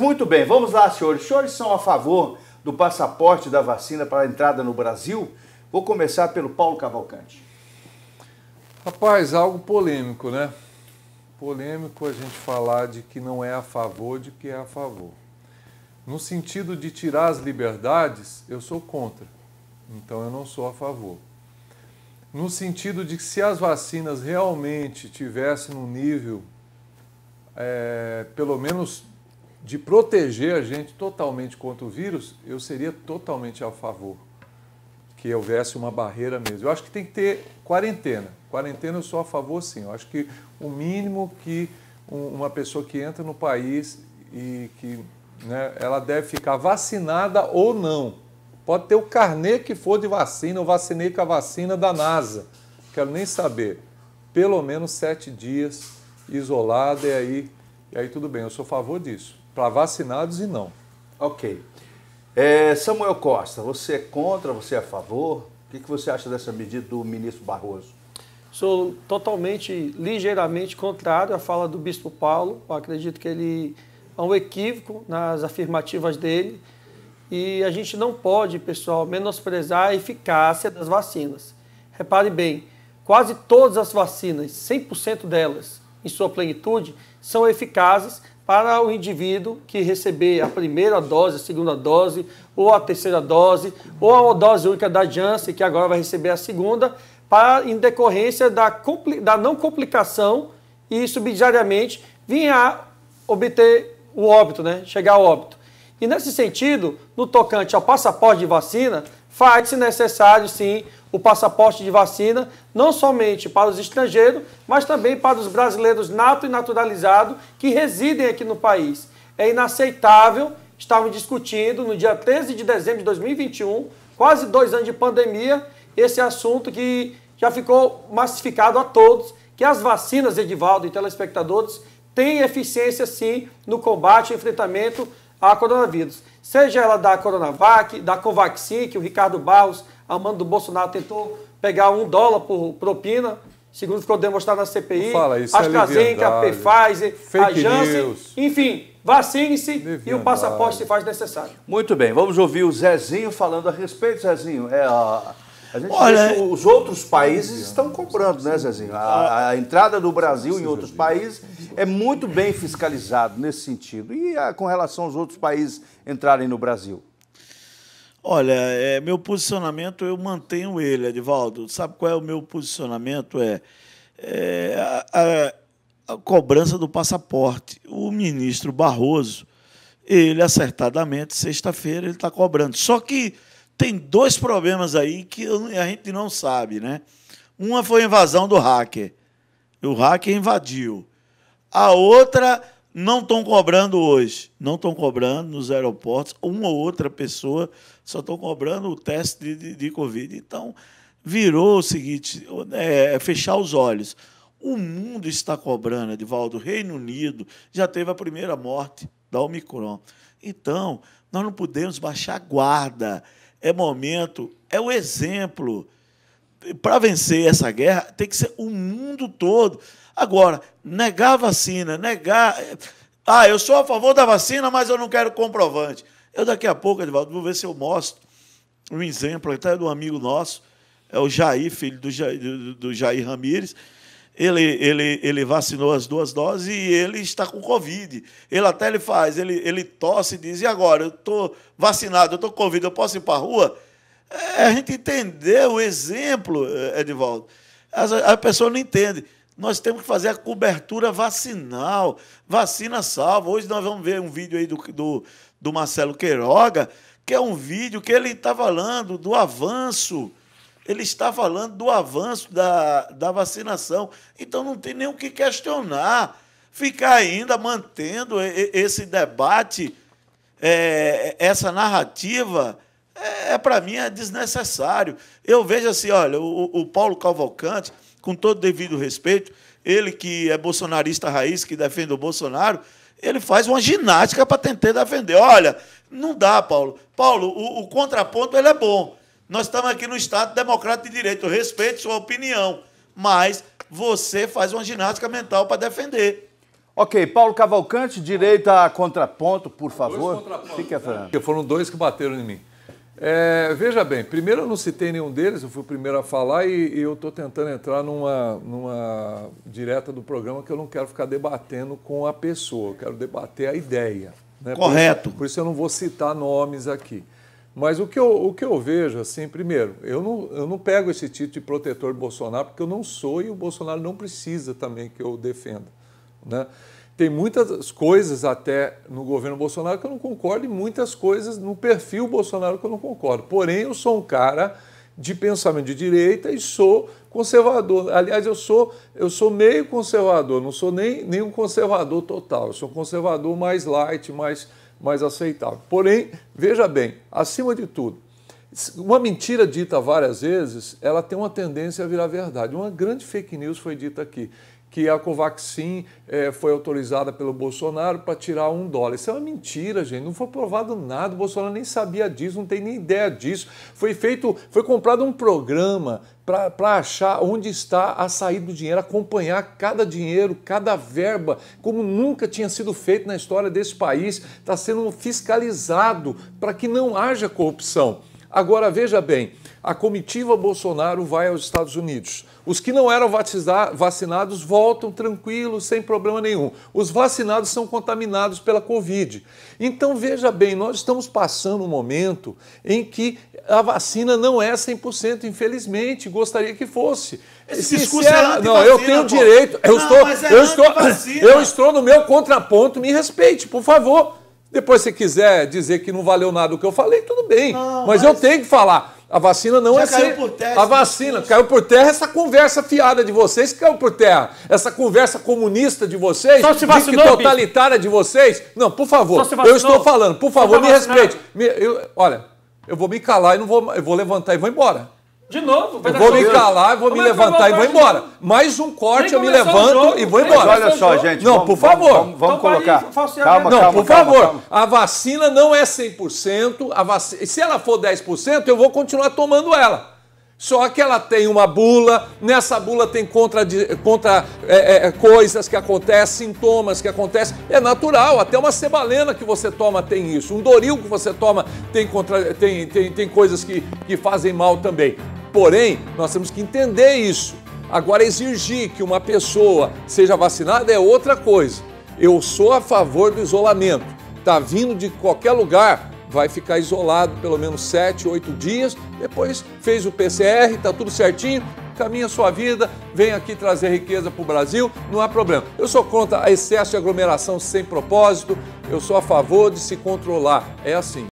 Muito bem, vamos lá, senhores. Os senhores são a favor do passaporte da vacina para a entrada no Brasil? Vou começar pelo Paulo Cavalcante. Rapaz, algo polêmico, né? Polêmico a gente falar de que não é a favor de que é a favor. No sentido de tirar as liberdades, eu sou contra. Então eu não sou a favor. No sentido de que se as vacinas realmente tivessem um nível, é, pelo menos de proteger a gente totalmente contra o vírus, eu seria totalmente a favor que houvesse uma barreira mesmo. Eu acho que tem que ter quarentena. Quarentena eu sou a favor, sim. Eu acho que o mínimo que uma pessoa que entra no país e que né, ela deve ficar vacinada ou não. Pode ter o carnê que for de vacina, eu vacinei com a vacina da NASA. Quero nem saber. Pelo menos sete dias isolada e aí, e aí tudo bem. Eu sou a favor disso para vacinados e não. Ok. É, Samuel Costa, você é contra, você é a favor? O que, que você acha dessa medida do ministro Barroso? Sou totalmente, ligeiramente contrário à fala do bispo Paulo. Eu acredito que ele há um equívoco nas afirmativas dele e a gente não pode, pessoal, menosprezar a eficácia das vacinas. Repare bem, quase todas as vacinas, 100% delas, em sua plenitude, são eficazes para o indivíduo que receber a primeira dose, a segunda dose, ou a terceira dose, ou a dose única da Janssen, que agora vai receber a segunda, para, em decorrência da, da não complicação e subsidiariamente vir a obter o óbito, né? chegar ao óbito. E nesse sentido, no tocante ao passaporte de vacina, faz, se necessário, sim, o passaporte de vacina, não somente para os estrangeiros, mas também para os brasileiros nato e naturalizados que residem aqui no país. É inaceitável estarmos discutindo no dia 13 de dezembro de 2021, quase dois anos de pandemia, esse assunto que já ficou massificado a todos, que as vacinas, Edivaldo e telespectadores, têm eficiência sim no combate e enfrentamento a coronavírus. Seja ela da Coronavac, da Covaxin, que o Ricardo Barros, mão do Bolsonaro, tentou pegar um dólar por propina, segundo ficou demonstrado na CPI, Fala, isso é AstraZeneca, é a Pfizer, Fake a Janssen, news. enfim, vacine-se e o passaporte se faz necessário. Muito bem, vamos ouvir o Zezinho falando a respeito, Zezinho. É a Olha, os outros países estão comprando, né, Zezinho? A, a entrada do Brasil em outros países é muito bem fiscalizado nesse sentido. E a, ah, com relação aos outros países entrarem no Brasil? Olha, é, meu posicionamento eu mantenho ele, Edivaldo. Sabe qual é o meu posicionamento? É, é a, a, a cobrança do passaporte. O ministro Barroso, ele acertadamente, sexta-feira, ele está cobrando. Só que tem dois problemas aí que a gente não sabe, né? Uma foi a invasão do hacker. O hacker invadiu. A outra não estão cobrando hoje. Não estão cobrando nos aeroportos. Uma ou outra pessoa só estão cobrando o teste de, de, de, Covid. Então, virou o seguinte: é, é fechar os olhos. O mundo está cobrando, Edivaldo. O Reino Unido já teve a primeira morte da Omicron. Então, nós não podemos baixar a guarda é momento, é o exemplo. Para vencer essa guerra, tem que ser o mundo todo. Agora, negar vacina, negar. É, ah, eu sou a favor da vacina, mas eu não quero comprovante. Eu daqui a pouco, Edvaldo, vou ver se eu mostro um exemplo até de um amigo nosso, é o Jair, filho do Jair, do Jair Ramírez, ele, ele, ele vacinou as duas doses e ele está com Covid. Ele até ele faz, ele, ele tosse e diz, e agora? Eu estou vacinado, eu estou com Covid, eu posso ir para a rua? É, a gente entendeu o exemplo, Edivaldo. As, a pessoa não entende. Nós temos que fazer a cobertura vacinal, vacina salva. Hoje nós vamos ver um vídeo aí do, do, do Marcelo Queiroga, que é um vídeo que ele está falando do avanço ele está falando do avanço da, da vacinação. Então não tem nem o que questionar. Ficar ainda mantendo esse debate, é, essa narrativa, é, é para mim é desnecessário. Eu vejo assim, olha, o, o Paulo Cavalcante, com todo devido respeito, ele que é bolsonarista raiz, que defende o Bolsonaro, ele faz uma ginástica para tentar defender. Olha, não dá, Paulo. Paulo, o, o, contraponto ele é bom. Nós estamos aqui no Estado Democrático de Direito. Eu respeito sua opinião, mas você faz uma ginástica mental para defender. Ok, Paulo Cavalcante, direita a contraponto, por favor. Dois contrapontos. Fique Né? Foram dois que bateram em mim. É, veja bem, primeiro eu não citei nenhum deles, eu fui o primeiro a falar e, e eu estou tentando entrar numa, numa direta do programa que eu não quero ficar debatendo com a pessoa, eu quero debater a ideia. Né? Correto. Por por isso eu não vou citar nomes aqui. Mas o que eu, o que eu vejo, assim, primeiro, eu não, eu não pego esse título tipo de protetor Bolsonaro porque eu não sou e o Bolsonaro não precisa também que eu defenda. Né? Tem muitas coisas até no governo Bolsonaro que eu não concordo e muitas coisas no perfil Bolsonaro que eu não concordo. Porém, eu sou um cara de pensamento de direita e sou conservador. Aliás, eu sou, eu sou meio conservador, não sou nem, nem um conservador total. Eu sou um conservador mais light, mais mais aceitável. Porém, veja bem, acima de tudo, uma mentira dita várias vezes, ela tem uma tendência a virar verdade. Uma grande fake news foi dita aqui que a Covaxin é, foi autorizada pelo Bolsonaro para tirar um dólar. Isso é uma mentira, gente. Não foi provado nada. O Bolsonaro nem sabia disso, não tem nem ideia disso. Foi feito, foi comprado um programa para achar onde está a saída do dinheiro, acompanhar cada dinheiro, cada verba, como nunca tinha sido feito na história desse país. Está sendo fiscalizado para que não haja corrupção. Agora, veja bem, a comitiva Bolsonaro vai aos Estados Unidos. Os que não eram vacinados voltam tranquilos, sem problema nenhum. Os vacinados são contaminados pela Covid. Então, veja bem, nós estamos passando um momento em que a vacina não é 100%, infelizmente, gostaria que fosse. Esse discurso é era, não, eu tenho pô. direito. Eu não, estou, é eu estou, eu estou no meu contraponto, me respeite, por favor. Depois, se quiser dizer que não valeu nada o que eu falei, tudo bem. Não, mas, mas, eu tenho que falar. A vacina não Já é caiu ser... por terra. A é vacina caiu por terra essa conversa fiada de vocês caiu por terra. Essa conversa comunista de vocês, Só se vacinou, de totalitária de vocês. Não, por favor. Eu estou falando, por tá favor, me respeite. Me, eu, olha, eu vou me calar e não vou, eu vou levantar e vou embora. De novo, vai eu vou me calar, vou Como me é levantar e vou embora. Mais um corte, eu me levanto e vou embora. Mas olha só, gente. Não, vamos, por favor. Vamos, vamos, vamos então colocar. Calma, não, calma, por calma, favor. Calma. A vacina não é 100%. A vac... Se ela for 10%, eu vou continuar tomando ela. Só que ela tem uma bula, nessa bula tem contra, contra é, é, é, coisas que acontecem, sintomas que acontecem. É natural, até uma cebalena que você toma tem isso, um doril que você toma tem, contra, tem, tem, tem coisas que, que fazem mal também. Porém, nós temos que entender isso. Agora, exigir que uma pessoa seja vacinada é outra coisa. Eu sou a favor do isolamento. Está vindo de qualquer lugar, vai ficar isolado pelo menos 7, 8 dias. Depois fez o PCR, está tudo certinho, caminha sua vida, vem aqui trazer riqueza para o Brasil, não há problema. Eu sou contra excesso de aglomeração sem propósito, eu sou a favor de se controlar. É assim.